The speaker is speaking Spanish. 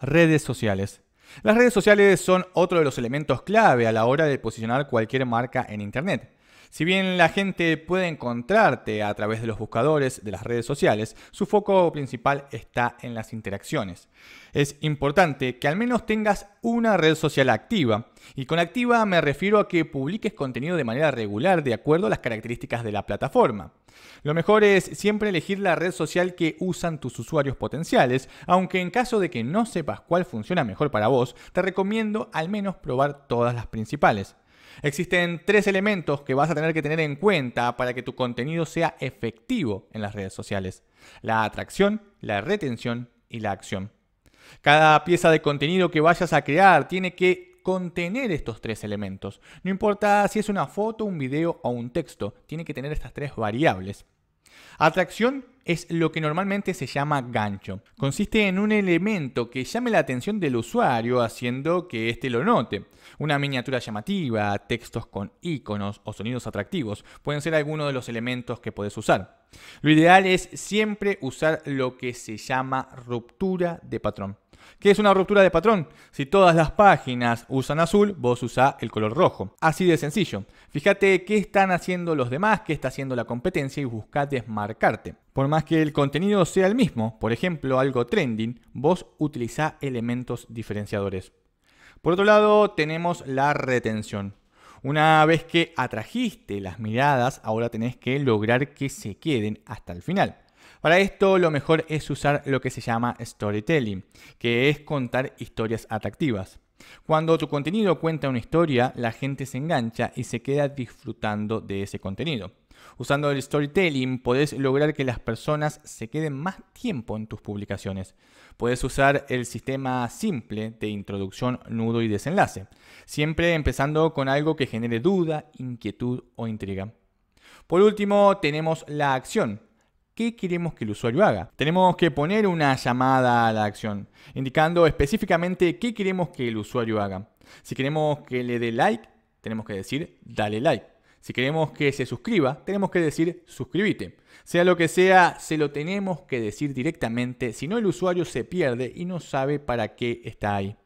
Redes sociales. Las redes sociales son otro de los elementos clave a la hora de posicionar cualquier marca en Internet. Si bien la gente puede encontrarte a través de los buscadores de las redes sociales, su foco principal está en las interacciones. Es importante que al menos tengas una red social activa, y con activa me refiero a que publiques contenido de manera regular de acuerdo a las características de la plataforma. Lo mejor es siempre elegir la red social que usan tus usuarios potenciales, aunque en caso de que no sepas cuál funciona mejor para vos, te recomiendo al menos probar todas las principales. Existen tres elementos que vas a tener que tener en cuenta para que tu contenido sea efectivo en las redes sociales. La atracción, la retención y la acción. Cada pieza de contenido que vayas a crear tiene que contener estos tres elementos. No importa si es una foto, un video o un texto, tiene que tener estas tres variables. Atracción es lo que normalmente se llama gancho. Consiste en un elemento que llame la atención del usuario haciendo que éste lo note. Una miniatura llamativa, textos con iconos o sonidos atractivos pueden ser algunos de los elementos que puedes usar. Lo ideal es siempre usar lo que se llama ruptura de patrón. ¿Qué es una ruptura de patrón? Si todas las páginas usan azul, vos usá el color rojo. Así de sencillo. Fíjate qué están haciendo los demás, qué está haciendo la competencia y busca desmarcarte. Por más que el contenido sea el mismo, por ejemplo algo trending, vos utilizá elementos diferenciadores. Por otro lado, tenemos la retención. Una vez que atrajiste las miradas, ahora tenés que lograr que se queden hasta el final. Para esto lo mejor es usar lo que se llama storytelling, que es contar historias atractivas. Cuando tu contenido cuenta una historia, la gente se engancha y se queda disfrutando de ese contenido. Usando el storytelling podés lograr que las personas se queden más tiempo en tus publicaciones. Podés usar el sistema simple de introducción, nudo y desenlace, siempre empezando con algo que genere duda, inquietud o intriga. Por último, tenemos la acción, ¿Qué queremos que el usuario haga? Tenemos que poner una llamada a la acción, indicando específicamente qué queremos que el usuario haga. Si queremos que le dé like, tenemos que decir dale like. Si queremos que se suscriba, tenemos que decir suscríbete. Sea lo que sea, se lo tenemos que decir directamente, si no el usuario se pierde y no sabe para qué está ahí.